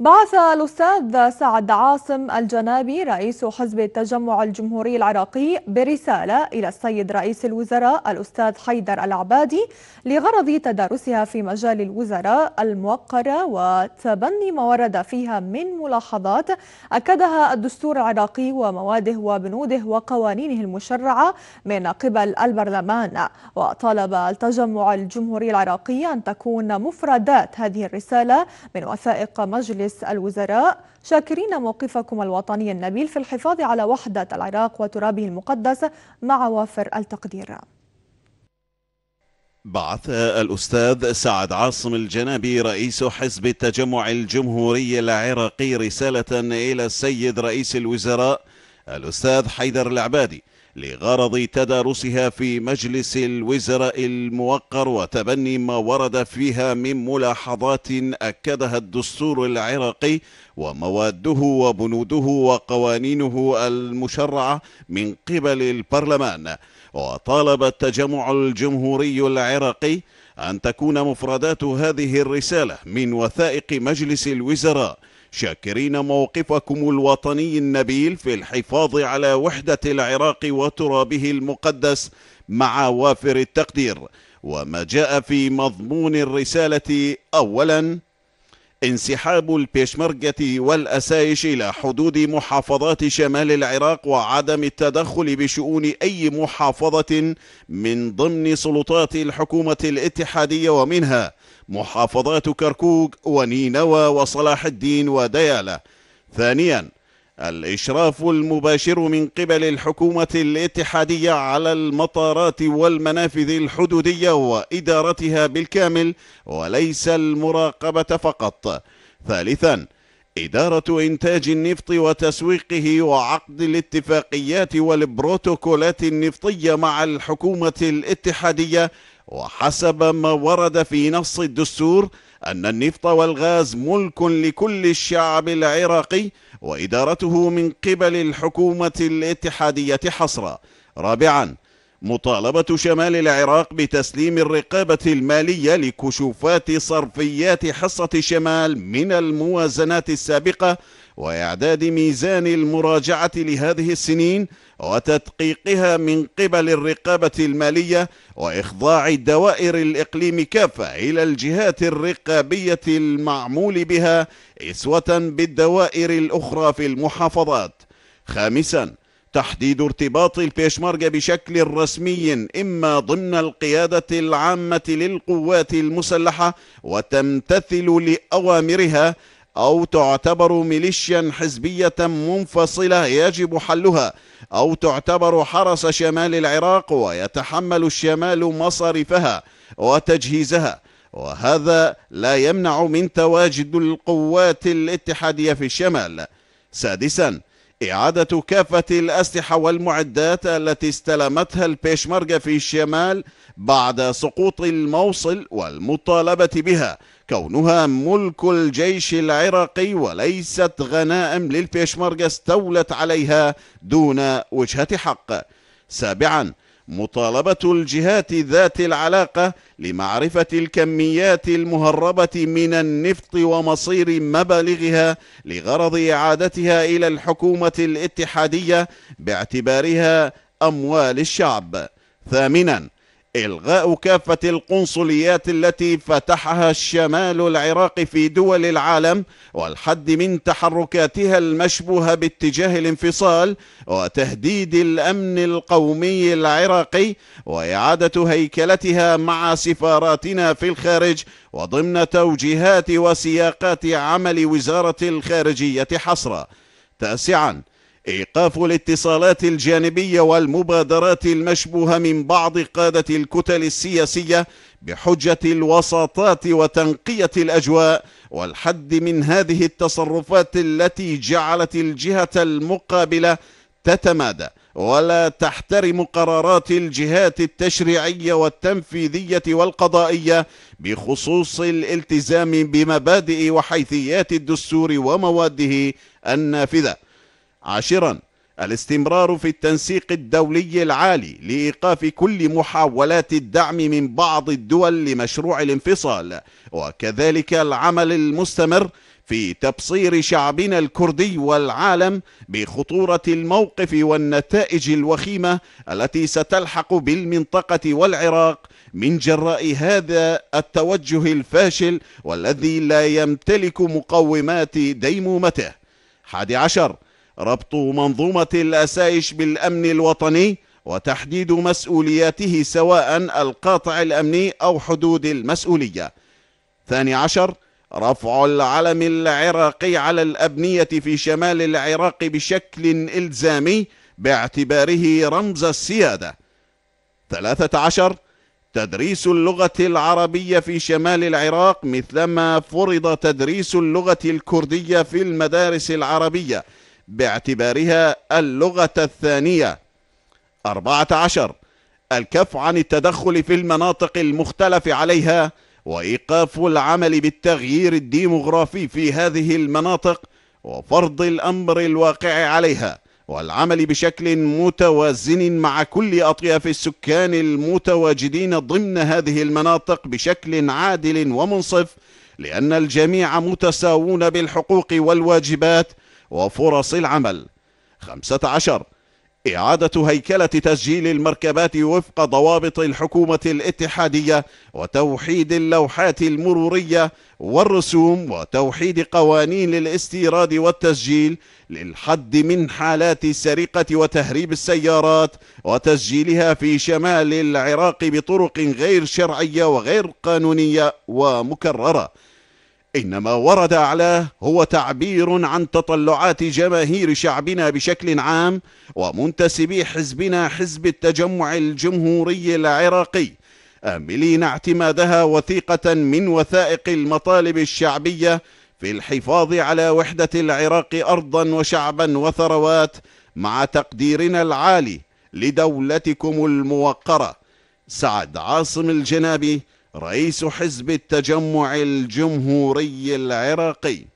بعث الأستاذ سعد عاصم الجنابي رئيس حزب التجمع الجمهوري العراقي برسالة إلى السيد رئيس الوزراء الأستاذ حيدر العبادي لغرض تدارسها في مجال الوزراء الموقرة وتبني ما ورد فيها من ملاحظات أكدها الدستور العراقي ومواده وبنوده وقوانينه المشرعة من قبل البرلمان وطالب التجمع الجمهوري العراقي أن تكون مفردات هذه الرسالة من وثائق مجلس مجلس الوزراء شاكرين موقفكم الوطني النبيل في الحفاظ على وحدة العراق وترابه المقدس مع وافر التقدير بعث الأستاذ سعد عاصم الجنابي رئيس حزب التجمع الجمهوري العراقي رسالة إلى السيد رئيس الوزراء الأستاذ حيدر العبادي لغرض تدارسها في مجلس الوزراء الموقر وتبني ما ورد فيها من ملاحظات أكدها الدستور العراقي ومواده وبنوده وقوانينه المشرعة من قبل البرلمان وطالب التجمع الجمهوري العراقي أن تكون مفردات هذه الرسالة من وثائق مجلس الوزراء شاكرين موقفكم الوطني النبيل في الحفاظ على وحدة العراق وترابه المقدس مع وافر التقدير وما جاء في مضمون الرسالة أولاً انسحاب البيشمركة والأسايش إلى حدود محافظات شمال العراق وعدم التدخل بشؤون أي محافظة من ضمن سلطات الحكومة الاتحادية ومنها محافظات كركوك ونينوى وصلاح الدين وديالة ثانياً الإشراف المباشر من قبل الحكومة الاتحادية على المطارات والمنافذ الحدودية وإدارتها بالكامل وليس المراقبة فقط ثالثا إدارة إنتاج النفط وتسويقه وعقد الاتفاقيات والبروتوكولات النفطية مع الحكومة الاتحادية وحسب ما ورد في نص الدستور أن النفط والغاز ملك لكل الشعب العراقي وإدارته من قبل الحكومة الاتحادية حصرا رابعاً مطالبة شمال العراق بتسليم الرقابة المالية لكشوفات صرفيات حصة الشمال من الموازنات السابقة وإعداد ميزان المراجعة لهذه السنين وتدقيقها من قبل الرقابة المالية وإخضاع دوائر الإقليم كافة إلى الجهات الرقابية المعمول بها إسوة بالدوائر الأخرى في المحافظات خامساً تحديد ارتباط البيشمركة بشكل رسمي إما ضمن القيادة العامة للقوات المسلحة وتمتثل لأوامرها أو تعتبر ميليشيا حزبية منفصلة يجب حلها أو تعتبر حرس شمال العراق ويتحمل الشمال مصارفها وتجهيزها وهذا لا يمنع من تواجد القوات الاتحادية في الشمال سادساً إعادة كافة الأسلحة والمعدات التي استلمتها البيشمركة في الشمال بعد سقوط الموصل والمطالبة بها كونها ملك الجيش العراقي وليست غنائم للبيشمركة استولت عليها دون وجهة حق سابعاً مطالبة الجهات ذات العلاقة لمعرفة الكميات المهربة من النفط ومصير مبالغها لغرض إعادتها إلى الحكومة الاتحادية باعتبارها أموال الشعب ثامناً إلغاء كافة القنصليات التي فتحها الشمال العراقي في دول العالم والحد من تحركاتها المشبوهة باتجاه الانفصال وتهديد الأمن القومي العراقي وإعادة هيكلتها مع سفاراتنا في الخارج وضمن توجيهات وسياقات عمل وزارة الخارجية حصرا تاسعا إيقاف الاتصالات الجانبية والمبادرات المشبوهة من بعض قادة الكتل السياسية بحجة الوساطات وتنقية الأجواء والحد من هذه التصرفات التي جعلت الجهة المقابلة تتمادى ولا تحترم قرارات الجهات التشريعية والتنفيذية والقضائية بخصوص الالتزام بمبادئ وحيثيات الدستور ومواده النافذة عاشرا الاستمرار في التنسيق الدولي العالي لإيقاف كل محاولات الدعم من بعض الدول لمشروع الانفصال وكذلك العمل المستمر في تبصير شعبنا الكردي والعالم بخطورة الموقف والنتائج الوخيمة التي ستلحق بالمنطقة والعراق من جراء هذا التوجه الفاشل والذي لا يمتلك مقومات ديمومته 11 ربط منظومة الأسايش بالأمن الوطني وتحديد مسؤولياته سواء القاطع الأمني أو حدود المسؤولية ثاني عشر رفع العلم العراقي على الأبنية في شمال العراق بشكل إلزامي باعتباره رمز السيادة ثلاثة عشر تدريس اللغة العربية في شمال العراق مثلما فرض تدريس اللغة الكردية في المدارس العربية باعتبارها اللغة الثانية أربعة عشر الكف عن التدخل في المناطق المختلف عليها وإيقاف العمل بالتغيير الديمغرافي في هذه المناطق وفرض الأمر الواقع عليها والعمل بشكل متوازن مع كل أطياف السكان المتواجدين ضمن هذه المناطق بشكل عادل ومنصف لأن الجميع متساوون بالحقوق والواجبات وفرص العمل 15 إعادة هيكلة تسجيل المركبات وفق ضوابط الحكومة الاتحادية وتوحيد اللوحات المرورية والرسوم وتوحيد قوانين الاستيراد والتسجيل للحد من حالات السرقة وتهريب السيارات وتسجيلها في شمال العراق بطرق غير شرعية وغير قانونية ومكررة إنما ورد أعلاه هو تعبير عن تطلعات جماهير شعبنا بشكل عام ومنتسبي حزبنا حزب التجمع الجمهوري العراقي آملين اعتمادها وثيقة من وثائق المطالب الشعبية في الحفاظ على وحدة العراق أرضا وشعبا وثروات مع تقديرنا العالي لدولتكم الموقرة سعد عاصم الجنابي رئيس حزب التجمع الجمهوري العراقي